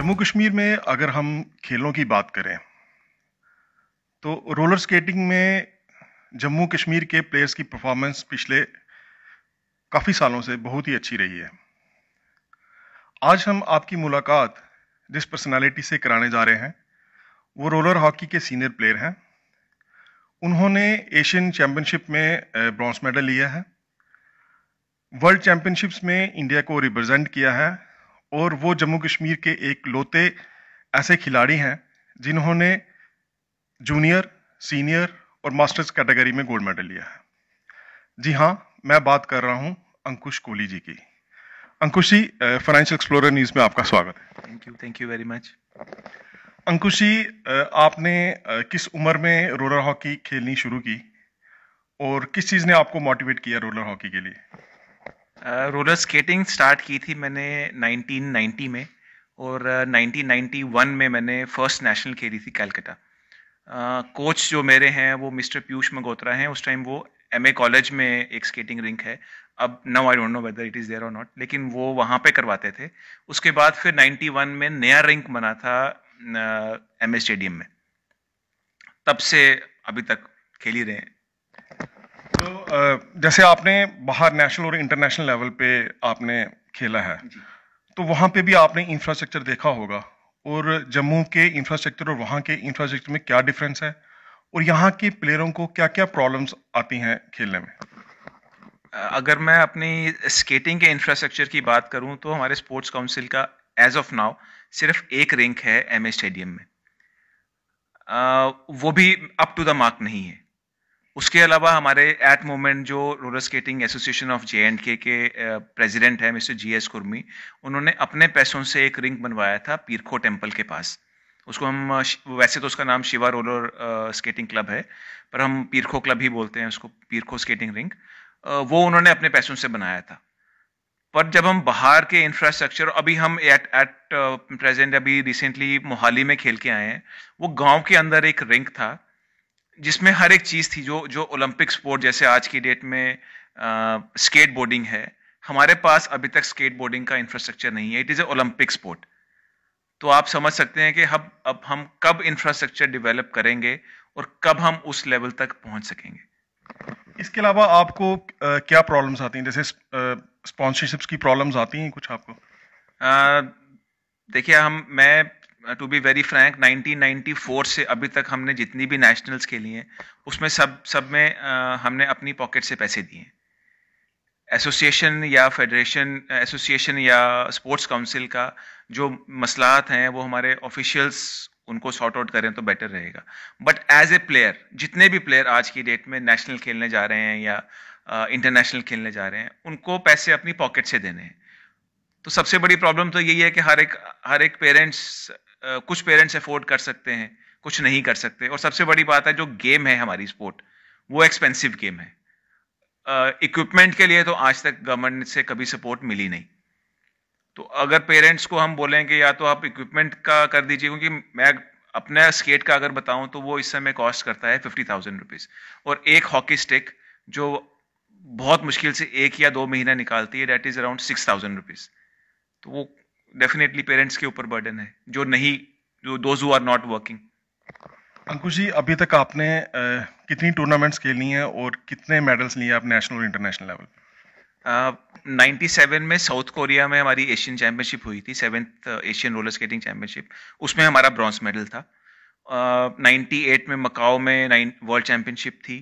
जम्मू कश्मीर में अगर हम खेलों की बात करें तो रोलर स्केटिंग में जम्मू कश्मीर के प्लेयर्स की परफॉर्मेंस पिछले काफ़ी सालों से बहुत ही अच्छी रही है आज हम आपकी मुलाकात जिस पर्सनालिटी से कराने जा रहे हैं वो रोलर हॉकी के सीनियर प्लेयर हैं उन्होंने एशियन चैम्पियनशिप में ब्रॉन्ज मेडल लिया है वर्ल्ड चैम्पियनशिप्स में इंडिया को रिप्रेजेंट किया है और वो जम्मू कश्मीर के एक लोते ऐसे खिलाड़ी हैं जिन्होंने जूनियर सीनियर और मास्टर्स कैटेगरी में गोल्ड मेडल लिया है जी हाँ मैं बात कर रहा हूँ अंकुश कोहली जी की Ankush ji financial explorer news में आपका स्वागत है thank you thank you very much Ankush ji आपने किस उम्र में रोलर हॉकी खेलनी शुरू की और किस चीज़ ने आपको मोटिवेट किया रोलर हॉकी के लिए रोलर स्केटिंग स्टार्ट की थी मैंने 1990 में और 1991 में मैंने फर्स्ट नेशनल खेली थी कैलकाटा कोच uh, जो मेरे हैं वो मिस्टर पीयूष मगोत्रा हैं उस टाइम वो एम कॉलेज में एक स्केटिंग रिंक है अब now I don't know whether it is there और नॉट लेकिन वो वहाँ पे करवाते थे उसके बाद फिर 91 में नया रिंक बना था एम स्टेडियम में तब से अभी तक खेली रहे हैं जैसे आपने बाहर नेशनल और इंटरनेशनल लेवल पे आपने खेला है तो वहाँ पे भी आपने इंफ्रास्ट्रक्चर देखा होगा और जम्मू के इंफ्रास्ट्रक्चर और वहाँ के इंफ्रास्ट्रक्चर में क्या डिफरेंस है और यहाँ के प्लेयरों को क्या क्या प्रॉब्लम्स आती हैं खेलने में अगर मैं अपनी स्केटिंग के इंफ्रास्ट्रक्चर की बात करूं तो हमारे स्पोर्ट्स काउंसिल का एज ऑफ नाउ सिर्फ एक रिंक है एम स्टेडियम में आ, वो भी अप टू द मार्क नहीं है उसके अलावा हमारे एट मोमेंट जो roller skating association of J and K के प्रेजिडेंट है मिस्टर जी एस कुर्मी उन्होंने अपने पैसों से एक रिंक बनवाया था पीरखो टेम्पल के पास उसको हम वैसे तो उसका नाम शिवा रोलर स्केटिंग क्लब है पर हम पीरखो क्लब ही बोलते हैं उसको पीरखो स्केटिंग रिंक वो उन्होंने अपने पैसों से बनाया था पर जब हम बाहर के इंफ्रास्ट्रक्चर अभी हम एट एट प्रेजेंट अभी रिसेंटली मोहाली में खेल के आए हैं वो गांव के अंदर एक रिंक था जिसमें हर एक चीज़ थी जो जो ओलंपिक स्पोर्ट जैसे आज की डेट में स्केट बोर्डिंग है हमारे पास अभी तक स्केट बोर्डिंग का इंफ्रास्ट्रक्चर नहीं है it is a Olympic sport तो आप समझ सकते हैं कि हम अब हम कब इंफ्रास्ट्रक्चर डेवलप करेंगे और कब हम उस लेवल तक पहुंच सकेंगे इसके अलावा आपको क्या प्रॉब्लम्स आती हैं जैसे स्पॉन्सरशिप्स की प्रॉब्लम्स आती हैं कुछ आपको देखिए हम मैं टू बी वेरी फ्रैंक 1994 से अभी तक हमने जितनी भी नेशनल्स खेली हैं उसमें सब सब में आ, हमने अपनी पॉकेट से पैसे दिए एसोसिएशन या फेडरेशन एसोसिएशन या स्पोर्ट्स काउंसिल का जो मसलात हैं वो हमारे ऑफिशियल्स उनको सॉर्ट आउट करें तो बेटर रहेगा बट एज ए प्लेयर जितने भी प्लेयर आज की डेट में नेशनल खेलने जा रहे हैं या इंटरनेशनल खेलने जा रहे हैं उनको पैसे अपनी पॉकेट से देने हैं तो सबसे बड़ी प्रॉब्लम तो यही है कि हर एक हर एक पेरेंट्स कुछ पेरेंट्स अफोर्ड कर सकते हैं कुछ नहीं कर सकते और सबसे बड़ी बात है जो गेम है हमारी स्पोर्ट वो एक्सपेंसिव गेम है इक्विपमेंट uh, के लिए तो आज तक गवर्नमेंट से कभी सपोर्ट मिली नहीं तो अगर पेरेंट्स को हम बोलें कि या तो आप इक्विपमेंट का कर दीजिए क्योंकि मैं अपना स्केट का अगर बताऊं तो वो इस समय कॉस्ट करता है फिफ्टी थाउजेंड रुपीज़ और एक हॉकी स्टिक जो बहुत मुश्किल से एक या दो महीना निकालती है that is around six thousand rupees तो वो डेफिनेटली पेरेंट्स के ऊपर बर्डन है जो नहीं जो those are not working Ankush ji अभी तक आपने आ, कितनी टूर्नामेंट्स खेली हैं और कितने मेडल्स लिए आप नेशनल और इंटरनेशनल लेवल नाइन्टी सेवन में साउथ कोरिया में हमारी एशियन चैंपियनशिप हुई थी seventh Asian roller skating championship उसमें हमारा ब्रॉन्ज मेडल था नाइन्टी एट में मकाओ में वर्ल्ड चैंपियनशिप थी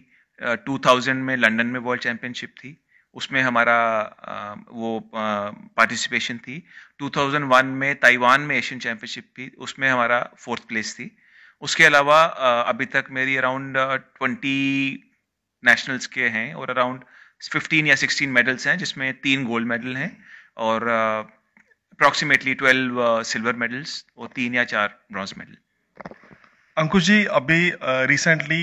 टू थाउजेंड में लंदन में वर्ल्ड चैंपियनशिप थी उसमें हमारा वो पार्टिसिपेशन थी 2001 में ताइवान में एशियन चैम्पियनशिप थी उसमें हमारा फोर्थ प्लेस थी उसके अलावा अभी तक मेरी अराउंड ट्वेंटी नेशनल्स के हैं और अराउंड फिफ्टीन या सिक्सटीन मेडल्स हैं जिसमें तीन गोल्ड मेडल हैं और अप्रॉक्सीमेटली ट्वेल्व सिल्वर मेडल्स और तीन या चार ब्रॉन्ज मेडल अंकुश जी अभी रिसेंटली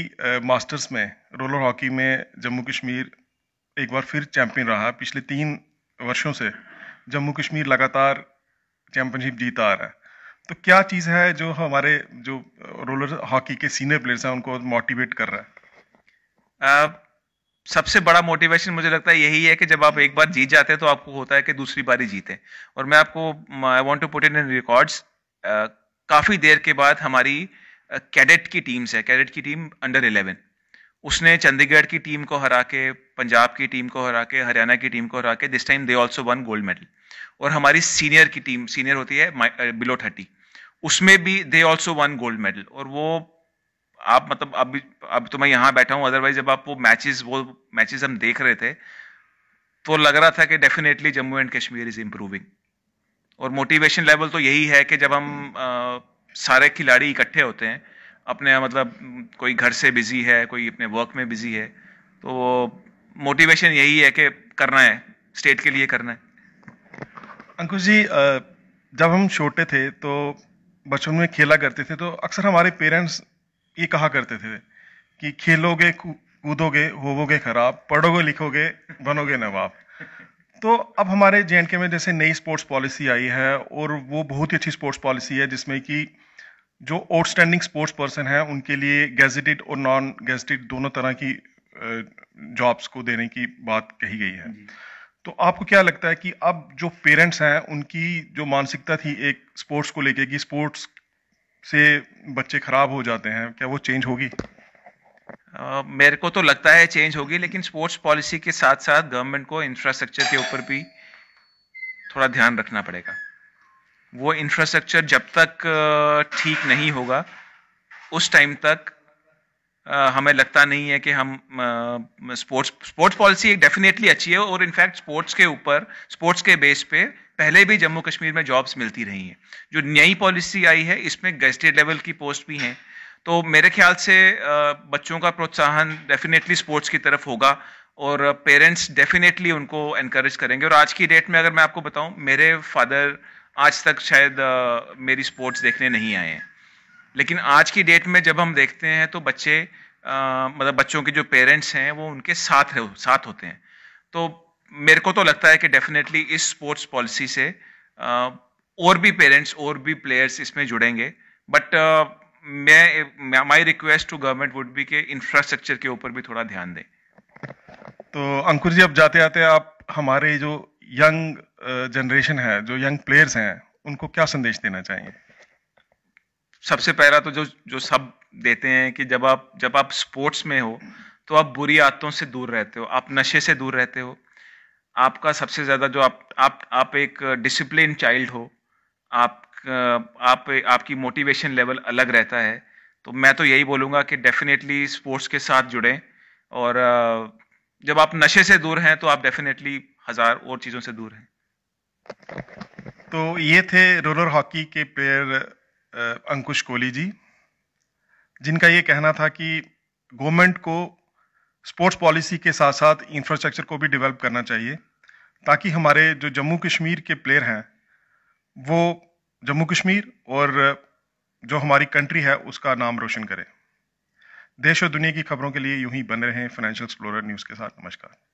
मास्टर्स में रोलर हॉकी में जम्मू कश्मीर एक बार फिर चैंपियन रहा पिछले तीन वर्षों से जम्मू कश्मीर लगातार चैंपियनशिप जीता आ रहा है तो क्या चीज़ है जो हमारे जो रोलर हॉकी के सीनियर प्लेयर्स हैं उनको मोटिवेट कर रहा है uh, सबसे बड़ा मोटिवेशन मुझे लगता है यही है कि जब आप एक बार जीत जाते हैं तो आपको होता है कि दूसरी बारी ही जीते और मैं आपको I want to put in in records काफ़ी देर के बाद हमारी कैडेट uh, की टीम्स है कैडेट की टीम अंडर इलेवन उसने चंडीगढ़ की टीम को हरा के पंजाब की टीम को हरा के हरियाणा की टीम को हरा के this time they also won gold medal और हमारी सीनियर की टीम सीनियर होती है बिलो थर्टी uh, उसमें भी they also won gold medal और वो आप मतलब अब अब तो मैं यहाँ बैठा हूँ अदरवाइज जब आप वो मैचेस वो मैचेस हम देख रहे थे तो लग रहा था कि definitely Jammu and Kashmir is improving और मोटिवेशन लेवल तो यही है कि जब हम आ, uh, सारे खिलाड़ी इकट्ठे होते हैं अपने मतलब कोई घर से बिज़ी है कोई अपने वर्क में बिज़ी है तो मोटिवेशन यही है कि करना है स्टेट के लिए करना है अंकुश जी जब हम छोटे थे तो बचपन में खेला करते थे तो अक्सर हमारे पेरेंट्स ये कहा करते थे कि खेलोगे कूदोगे होवोगे खराब पढ़ोगे लिखोगे बनोगे नवाब तो अब हमारे जे में जैसे नई स्पोर्ट्स पॉलिसी आई है और वो बहुत ही अच्छी स्पोर्ट्स पॉलिसी है जिसमें कि जो आउटस्टैंडिंग स्पोर्ट्स पर्सन है उनके लिए गैजेटेड और नॉन गैजेटेड दोनों तरह की जॉब्स को देने की बात कही गई है तो आपको क्या लगता है कि अब जो पेरेंट्स हैं उनकी जो मानसिकता थी एक स्पोर्ट्स को लेके कि स्पोर्ट्स से बच्चे खराब हो जाते हैं क्या वो चेंज होगी मेरे को तो लगता है चेंज होगी लेकिन स्पोर्ट्स पॉलिसी के साथ साथ गवर्नमेंट को इंफ्रास्ट्रक्चर के ऊपर भी थोड़ा ध्यान रखना पड़ेगा वो इंफ्रास्ट्रक्चर जब तक ठीक नहीं होगा उस टाइम तक हमें लगता नहीं है कि हम स्पोर्ट्स स्पोर्ट्स पॉलिसी एक डेफिनेटली अच्छी है और इनफैक्ट स्पोर्ट्स के ऊपर स्पोर्ट्स के बेस पे पहले भी जम्मू कश्मीर में जॉब्स मिलती रही हैं जो नई पॉलिसी आई है इसमें स्टेट लेवल की पोस्ट भी हैं तो मेरे ख्याल से बच्चों का प्रोत्साहन डेफिनेटली स्पोर्ट्स की तरफ होगा और पेरेंट्स डेफिनेटली उनको इनक्रेज करेंगे और आज की डेट में अगर मैं आपको बताऊं मेरे फादर आज तक शायद मेरी स्पोर्ट्स देखने नहीं आए हैं लेकिन आज की डेट में जब हम देखते हैं तो बच्चे आ, मतलब बच्चों के जो पेरेंट्स हैं वो उनके साथ साथ होते हैं तो मेरे को तो लगता है कि डेफिनेटली इस स्पोर्ट्स पॉलिसी से आ, और भी पेरेंट्स और भी प्लेयर्स इसमें जुड़ेंगे बट मैं my request to government would be के इंफ्रास्ट्रक्चर के ऊपर भी थोड़ा ध्यान दें तो अंकुर जी अब जाते आते आप हमारे जो यंग जनरेशन है जो यंग प्लेयर्स हैं उनको क्या संदेश देना चाहिए सबसे पहला तो जो जो सब देते हैं कि जब आप जब आप स्पोर्ट्स में हो तो आप बुरी आदतों से दूर रहते हो आप नशे से दूर रहते हो आपका सबसे ज़्यादा जो आप आप आप एक डिसिप्लिन चाइल्ड हो आप आप आपकी मोटिवेशन लेवल अलग रहता है तो मैं तो यही बोलूँगा कि डेफिनेटली स्पोर्ट्स के साथ जुड़ें और जब आप नशे से दूर हैं तो आप डेफिनेटली हज़ार और चीज़ों से दूर हैं तो ये थे रोलर हॉकी के प्लेयर अंकुश कोहली जी जिनका ये कहना था कि गवर्नमेंट को स्पोर्ट्स पॉलिसी के साथ साथ इंफ्रास्ट्रक्चर को भी डेवलप करना चाहिए ताकि हमारे जो जम्मू कश्मीर के प्लेयर हैं वो जम्मू कश्मीर और जो हमारी कंट्री है उसका नाम रोशन करें देश और दुनिया की खबरों के लिए यूं ही बन रहे हैं फाइनेंशियल एक्सप्लोरर न्यूज़ के साथ नमस्कार